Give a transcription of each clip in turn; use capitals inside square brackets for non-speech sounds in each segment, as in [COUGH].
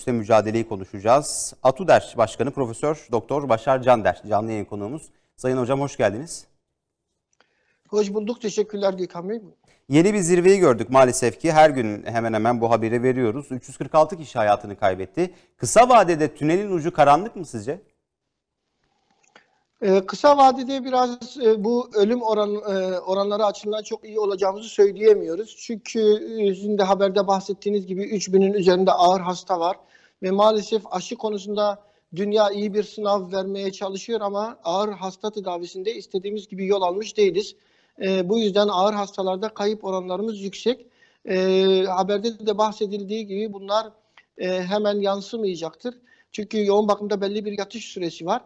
İşte mücadeleyi konuşacağız. ATUDER Başkanı Profesör Doktor Başar Cander canlı yayın konuğumuz. Sayın Hocam hoş geldiniz. Hoş bulduk. Teşekkürler Gökhan Bey. Yeni bir zirveyi gördük maalesef ki her gün hemen hemen bu haberi veriyoruz. 346 kişi hayatını kaybetti. Kısa vadede tünelin ucu karanlık mı sizce? Ee, kısa vadede biraz e, bu ölüm oran e, oranları açısından çok iyi olacağımızı söyleyemiyoruz. Çünkü e, sizin de haberde bahsettiğiniz gibi 3000'in üzerinde ağır hasta var ve maalesef aşı konusunda dünya iyi bir sınav vermeye çalışıyor ama ağır hasta tedavisinde istediğimiz gibi yol almış değiliz. E, bu yüzden ağır hastalarda kayıp oranlarımız yüksek. E, haberde de bahsedildiği gibi bunlar e, hemen yansımayacaktır. Çünkü yoğun bakımda belli bir yatış süresi var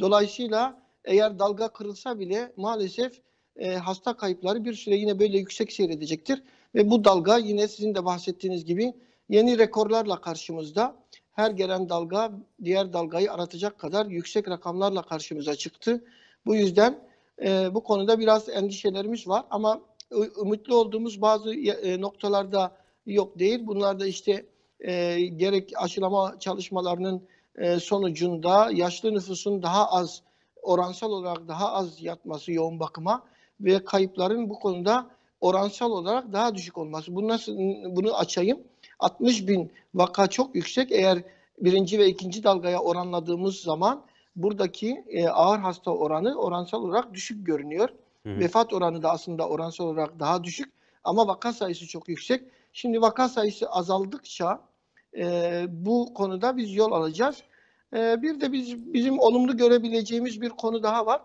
Dolayısıyla eğer dalga kırılsa bile maalesef e, hasta kayıpları bir süre yine böyle yüksek seyredecektir. Ve bu dalga yine sizin de bahsettiğiniz gibi yeni rekorlarla karşımızda. Her gelen dalga diğer dalgayı aratacak kadar yüksek rakamlarla karşımıza çıktı. Bu yüzden e, bu konuda biraz endişelerimiz var ama umutlu olduğumuz bazı e, e noktalarda yok değil. Bunlar da işte e, gerek aşılama çalışmalarının e, sonucunda yaşlı nüfusun daha az oransal olarak daha az yatması yoğun bakıma ve kayıpların bu konuda oransal olarak daha düşük olması. Bunu, nasıl, bunu açayım. 60 bin vaka çok yüksek. Eğer birinci ve ikinci dalgaya oranladığımız zaman buradaki e, ağır hasta oranı oransal olarak düşük görünüyor. Hı. Vefat oranı da aslında oransal olarak daha düşük ama vaka sayısı çok yüksek. Şimdi vaka sayısı azaldıkça e, bu konuda biz yol alacağız. E, bir de biz bizim olumlu görebileceğimiz bir konu daha var.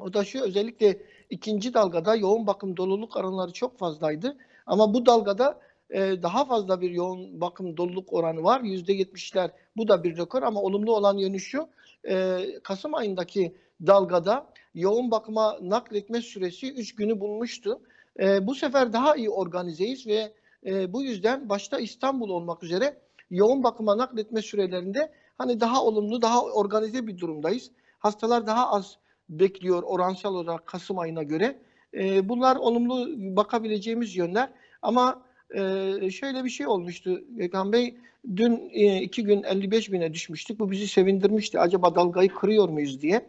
O da şu özellikle ikinci dalgada yoğun bakım doluluk oranları çok fazlaydı. Ama bu dalgada e, daha fazla bir yoğun bakım doluluk oranı var. Yüzde yetmişler bu da bir rekor ama olumlu olan yönü şu. E, Kasım ayındaki dalgada yoğun bakıma nakletme süresi 3 günü bulmuştu. E, bu sefer daha iyi organizeyiz ve e, bu yüzden başta İstanbul olmak üzere yoğun bakıma nakletme sürelerinde hani daha olumlu, daha organize bir durumdayız. Hastalar daha az bekliyor oransal olarak Kasım ayına göre. E, bunlar olumlu bakabileceğimiz yönler ama ee, şöyle bir şey olmuştu Gökhan Bey. Dün e, iki gün 55 bine düşmüştük. Bu bizi sevindirmişti. Acaba dalgayı kırıyor muyuz diye.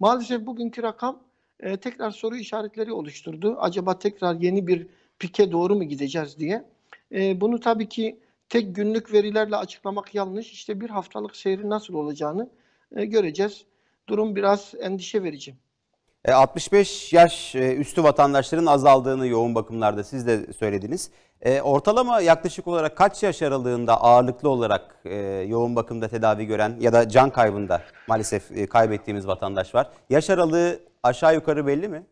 Maalesef bugünkü rakam e, tekrar soru işaretleri oluşturdu. Acaba tekrar yeni bir pike doğru mu gideceğiz diye. E, bunu tabii ki tek günlük verilerle açıklamak yanlış. İşte bir haftalık seyri nasıl olacağını e, göreceğiz. Durum biraz endişe verici. 65 e, yaş e, üstü vatandaşların azaldığını yoğun bakımlarda siz de söylediniz. E, ortalama yaklaşık olarak kaç yaş aralığında ağırlıklı olarak yoğun bakımda tedavi gören ya da can kaybında maalesef kaybettiğimiz vatandaş var. Yaş aralığı aşağı yukarı belli mi?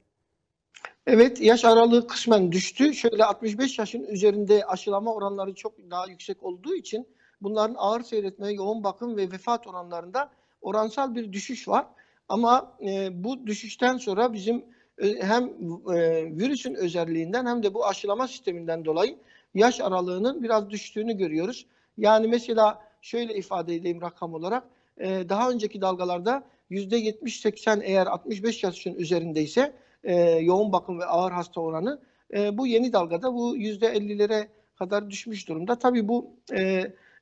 Evet yaş aralığı kısmen düştü. Şöyle 65 yaşın üzerinde aşılama oranları çok daha yüksek olduğu için bunların ağır seyretme, yoğun bakım ve vefat oranlarında oransal bir düşüş var. Ama e, bu düşüşten sonra bizim e, hem e, virüsün özelliğinden hem de bu aşılama sisteminden dolayı yaş aralığının biraz düştüğünü görüyoruz. Yani mesela şöyle ifade edeyim rakam olarak e, daha önceki dalgalarda %70-80 eğer 65 yaşın üzerindeyse e, yoğun bakım ve ağır hasta oranı e, bu yeni dalgada bu yüzde %50'lere kadar düşmüş durumda. Tabii bu e,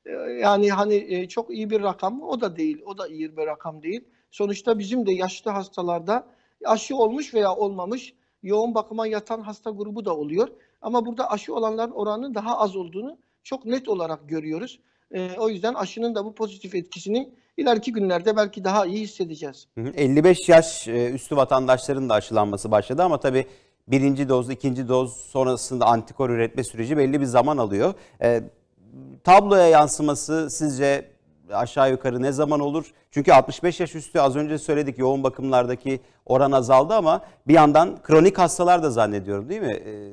e, yani hani e, çok iyi bir rakam o da değil. O da iyi bir rakam değil. Sonuçta bizim de yaşlı hastalarda aşı olmuş veya olmamış yoğun bakıma yatan hasta grubu da oluyor. Ama burada aşı olanların oranının daha az olduğunu çok net olarak görüyoruz. E, o yüzden aşının da bu pozitif etkisini ileriki günlerde belki daha iyi hissedeceğiz. 55 yaş e, üstü vatandaşların da aşılanması başladı ama tabii birinci doz, ikinci doz sonrasında antikor üretme süreci belli bir zaman alıyor. E, tabloya yansıması sizce aşağı yukarı ne zaman olur? Çünkü 65 yaş üstü az önce söyledik yoğun bakımlardaki oran azaldı ama bir yandan kronik hastalar da zannediyorum değil mi? E,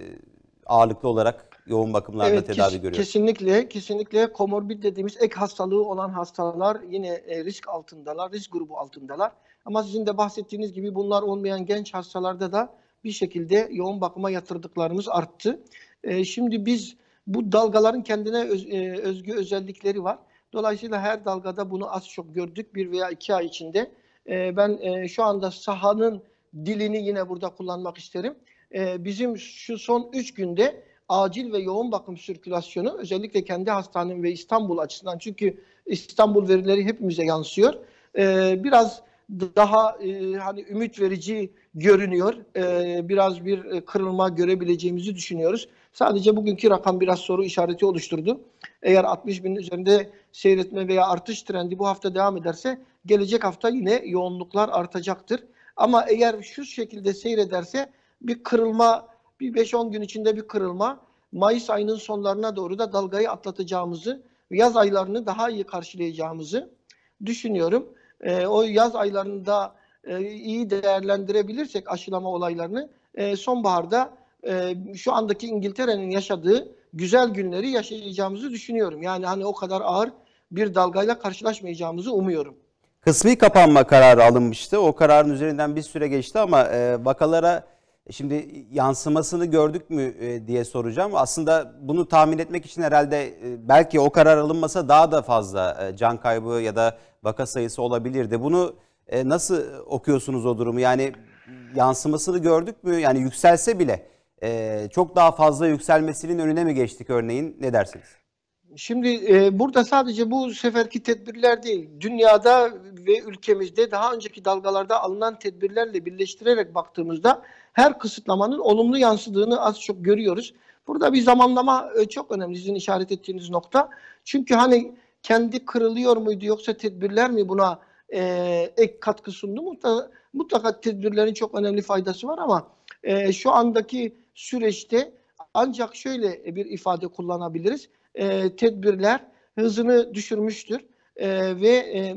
ağırlıklı olarak yoğun bakımlarda evet, tedavi kes, görüyor. Kesinlikle, kesinlikle komorbid dediğimiz ek hastalığı olan hastalar yine e, risk altındalar, risk grubu altındalar. Ama sizin de bahsettiğiniz gibi bunlar olmayan genç hastalarda da bir şekilde yoğun bakıma yatırdıklarımız arttı. E, şimdi biz bu dalgaların kendine e, özgü özellikleri var. Dolayısıyla her dalgada bunu az çok gördük bir veya iki ay içinde. ben şu anda sahanın dilini yine burada kullanmak isterim. bizim şu son üç günde acil ve yoğun bakım sirkülasyonu özellikle kendi hastanem ve İstanbul açısından çünkü İstanbul verileri hepimize yansıyor. E, biraz daha e, hani ümit verici görünüyor. E, biraz bir e, kırılma görebileceğimizi düşünüyoruz. Sadece bugünkü rakam biraz soru işareti oluşturdu. Eğer 60 bin üzerinde seyretme veya artış trendi bu hafta devam ederse gelecek hafta yine yoğunluklar artacaktır. Ama eğer şu şekilde seyrederse bir kırılma bir 5-10 gün içinde bir kırılma, Mayıs ayının sonlarına doğru da dalgayı atlatacağımızı, yaz aylarını daha iyi karşılayacağımızı düşünüyorum. E, o yaz aylarında e, iyi değerlendirebilirsek aşılama olaylarını e, sonbaharda e, şu andaki İngiltere'nin yaşadığı güzel günleri yaşayacağımızı düşünüyorum. Yani hani o kadar ağır bir dalgayla karşılaşmayacağımızı umuyorum. Kısmi kapanma kararı alınmıştı. O kararın üzerinden bir süre geçti ama e, vakalara e şimdi yansımasını gördük mü e, diye soracağım. Aslında bunu tahmin etmek için herhalde e, belki o karar alınmasa daha da fazla can kaybı ya da vaka sayısı olabilirdi. Bunu nasıl okuyorsunuz o durumu? Yani yansımasını gördük mü? Yani yükselse bile çok daha fazla yükselmesinin önüne mi geçtik örneğin? Ne dersiniz? Şimdi e, burada sadece bu seferki tedbirler değil, dünyada ve ülkemizde daha önceki dalgalarda alınan tedbirlerle birleştirerek baktığımızda her kısıtlamanın olumlu yansıdığını az çok görüyoruz. Burada bir zamanlama e, çok önemli sizin işaret ettiğiniz nokta. Çünkü hani kendi kırılıyor muydu yoksa tedbirler mi buna e, ek katkı sundu? Mutlaka, mutlaka tedbirlerin çok önemli faydası var ama e, şu andaki süreçte ancak şöyle bir ifade kullanabiliriz e, tedbirler hızını düşürmüştür e, ve e,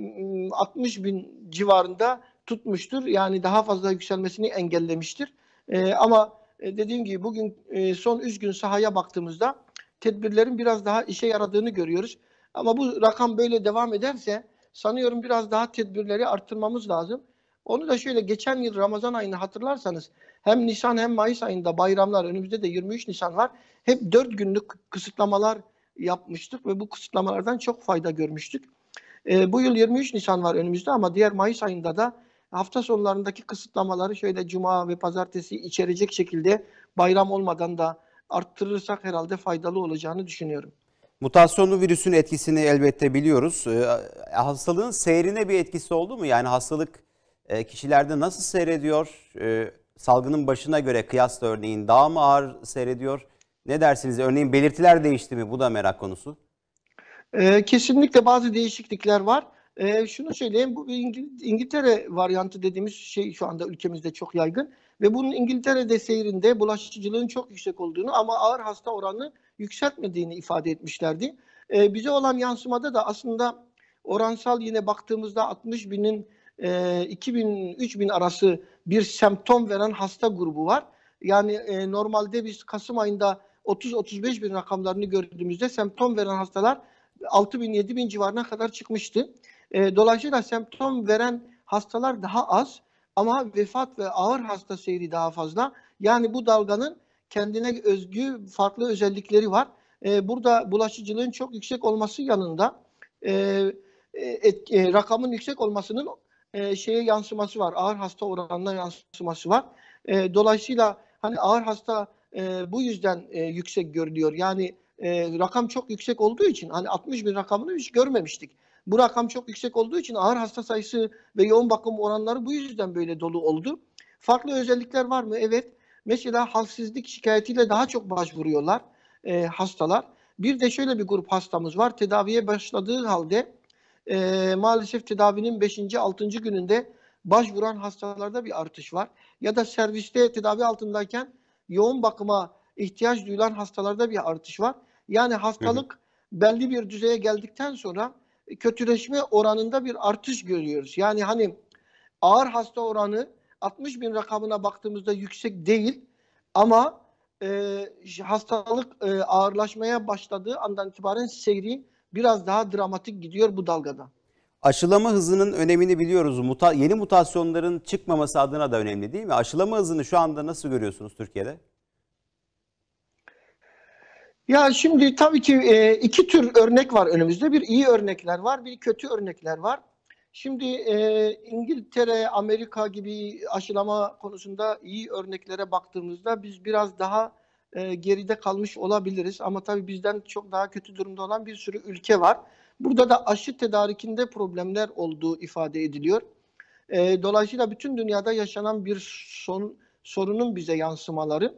60 bin civarında tutmuştur. Yani daha fazla yükselmesini engellemiştir. E, ama e, dediğim gibi bugün e, son 3 gün sahaya baktığımızda tedbirlerin biraz daha işe yaradığını görüyoruz. Ama bu rakam böyle devam ederse sanıyorum biraz daha tedbirleri arttırmamız lazım. Onu da şöyle geçen yıl Ramazan ayını hatırlarsanız hem Nisan hem Mayıs ayında bayramlar önümüzde de 23 Nisan var. Hep 4 günlük kısıtlamalar yapmıştık ve bu kısıtlamalardan çok fayda görmüştük. E, bu yıl 23 Nisan var önümüzde ama diğer Mayıs ayında da hafta sonlarındaki kısıtlamaları şöyle cuma ve pazartesi içerecek şekilde bayram olmadan da arttırırsak herhalde faydalı olacağını düşünüyorum. Mutasyonlu virüsün etkisini elbette biliyoruz. E, hastalığın seyrine bir etkisi oldu mu? Yani hastalık e, kişilerde nasıl seyrediyor? E, salgının başına göre kıyasla örneğin daha mı ağır seyrediyor? Ne dersiniz? Örneğin belirtiler değişti mi? Bu da merak konusu. Ee, kesinlikle bazı değişiklikler var. Ee, şunu söyleyeyim, bu İngiltere varyantı dediğimiz şey şu anda ülkemizde çok yaygın ve bunun İngiltere'de seyrinde bulaşıcılığın çok yüksek olduğunu ama ağır hasta oranını yükseltmediğini ifade etmişlerdi. Ee, bize olan yansımada da aslında oransal yine baktığımızda 60 binin e, 2000-3000 bin arası bir semptom veren hasta grubu var. Yani e, normalde biz Kasım ayında 30-35 bin rakamlarını gördüğümüzde semptom veren hastalar 6 bin 7 bin civarına kadar çıkmıştı. E, dolayısıyla semptom veren hastalar daha az ama vefat ve ağır hasta seyri daha fazla. Yani bu dalganın kendine özgü farklı özellikleri var. E, burada bulaşıcılığın çok yüksek olması yanında e, e et, e, rakamın yüksek olmasının e, şeye yansıması var. Ağır hasta oranına yansıması var. E, dolayısıyla hani ağır hasta e, bu yüzden e, yüksek görülüyor. Yani e, rakam çok yüksek olduğu için hani 60 bin rakamını hiç görmemiştik. Bu rakam çok yüksek olduğu için ağır hasta sayısı ve yoğun bakım oranları bu yüzden böyle dolu oldu. Farklı özellikler var mı? Evet. Mesela halsizlik şikayetiyle daha çok başvuruyorlar e, hastalar. Bir de şöyle bir grup hastamız var. Tedaviye başladığı halde e, maalesef tedavinin 5. 6. gününde başvuran hastalarda bir artış var. Ya da serviste tedavi altındayken yoğun bakıma ihtiyaç duyulan hastalarda bir artış var. Yani hastalık hı hı. belli bir düzeye geldikten sonra kötüleşme oranında bir artış görüyoruz. Yani hani ağır hasta oranı 60 bin rakamına baktığımızda yüksek değil ama e, hastalık e, ağırlaşmaya başladığı andan itibaren seyri biraz daha dramatik gidiyor bu dalgada aşılama hızının önemini biliyoruz. Muta yeni mutasyonların çıkmaması adına da önemli değil mi? Aşılama hızını şu anda nasıl görüyorsunuz Türkiye'de? Ya şimdi tabii ki e, iki tür örnek var önümüzde. Bir iyi örnekler var, bir kötü örnekler var. Şimdi e, İngiltere, Amerika gibi aşılama konusunda iyi örneklere baktığımızda biz biraz daha e, geride kalmış olabiliriz. Ama tabii bizden çok daha kötü durumda olan bir sürü ülke var. Burada da aşı tedarikinde problemler olduğu ifade ediliyor. E, dolayısıyla bütün dünyada yaşanan bir son, sorunun bize yansımaları.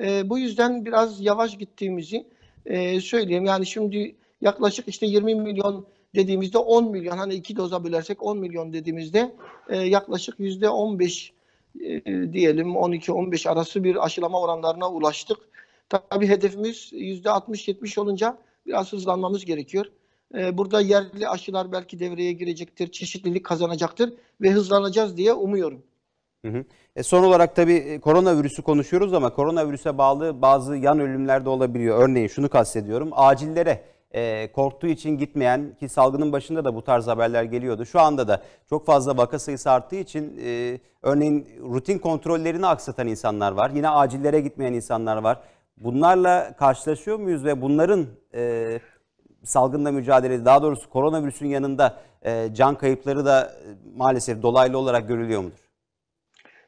E, bu yüzden biraz yavaş gittiğimizi e, söyleyeyim. Yani şimdi yaklaşık işte 20 milyon dediğimizde 10 milyon hani iki doza bölersek 10 milyon dediğimizde e, yaklaşık yüzde 15 e, diyelim 12-15 arası bir aşılama oranlarına ulaştık. Tabii hedefimiz %60-70 olunca biraz hızlanmamız gerekiyor. Ee, burada yerli aşılar belki devreye girecektir, çeşitlilik kazanacaktır ve hızlanacağız diye umuyorum. Hı hı. E son olarak tabii e, koronavirüsü konuşuyoruz ama koronavirüse bağlı bazı yan ölümler de olabiliyor. Örneğin şunu kastediyorum, acillere e, korktuğu için gitmeyen ki salgının başında da bu tarz haberler geliyordu. Şu anda da çok fazla vaka sayısı arttığı için e, örneğin rutin kontrollerini aksatan insanlar var. Yine acillere gitmeyen insanlar var. Bunlarla karşılaşıyor muyuz ve bunların e, salgınla mücadele, daha doğrusu koronavirüsün yanında e, can kayıpları da e, maalesef dolaylı olarak görülüyor mudur?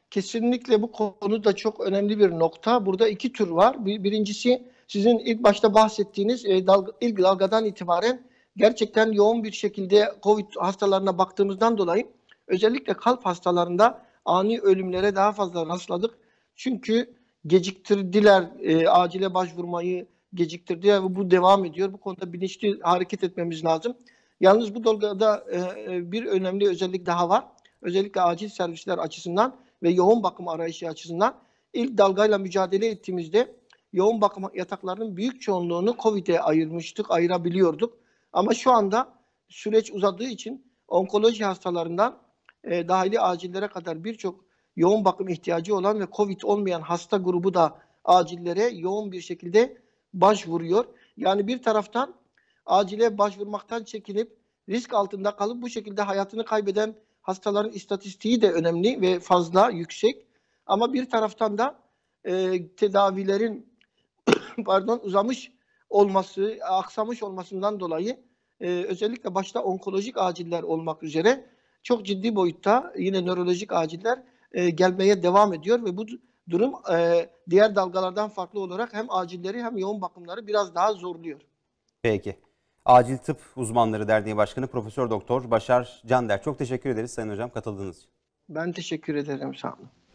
Kesinlikle bu konuda çok önemli bir nokta. Burada iki tür var. Birincisi sizin ilk başta bahsettiğiniz e, dalga, ilk dalgadan itibaren gerçekten yoğun bir şekilde COVID hastalarına baktığımızdan dolayı özellikle kalp hastalarında ani ölümlere daha fazla rastladık. Çünkü geciktirdiler. E, acile başvurmayı geciktirdiler ve bu devam ediyor. Bu konuda bilinçli hareket etmemiz lazım. Yalnız bu dalgada e, e, bir önemli özellik daha var. Özellikle acil servisler açısından ve yoğun bakım arayışı açısından ilk dalgayla mücadele ettiğimizde yoğun bakım yataklarının büyük çoğunluğunu COVID'e ayırmıştık, ayırabiliyorduk. Ama şu anda süreç uzadığı için onkoloji hastalarından e, dahili acillere kadar birçok yoğun bakım ihtiyacı olan ve COVID olmayan hasta grubu da acillere yoğun bir şekilde başvuruyor. Yani bir taraftan acile başvurmaktan çekinip risk altında kalıp bu şekilde hayatını kaybeden hastaların istatistiği de önemli ve fazla yüksek. Ama bir taraftan da e, tedavilerin [COUGHS] pardon uzamış olması, aksamış olmasından dolayı e, özellikle başta onkolojik aciller olmak üzere çok ciddi boyutta yine nörolojik aciller e, gelmeye devam ediyor ve bu durum e, diğer dalgalardan farklı olarak hem acilleri hem yoğun bakımları biraz daha zorluyor. Peki. Acil Tıp Uzmanları Derneği Başkanı Profesör Doktor Başar Cander çok teşekkür ederiz Sayın Hocam katıldığınız için. Ben teşekkür ederim sağ olun.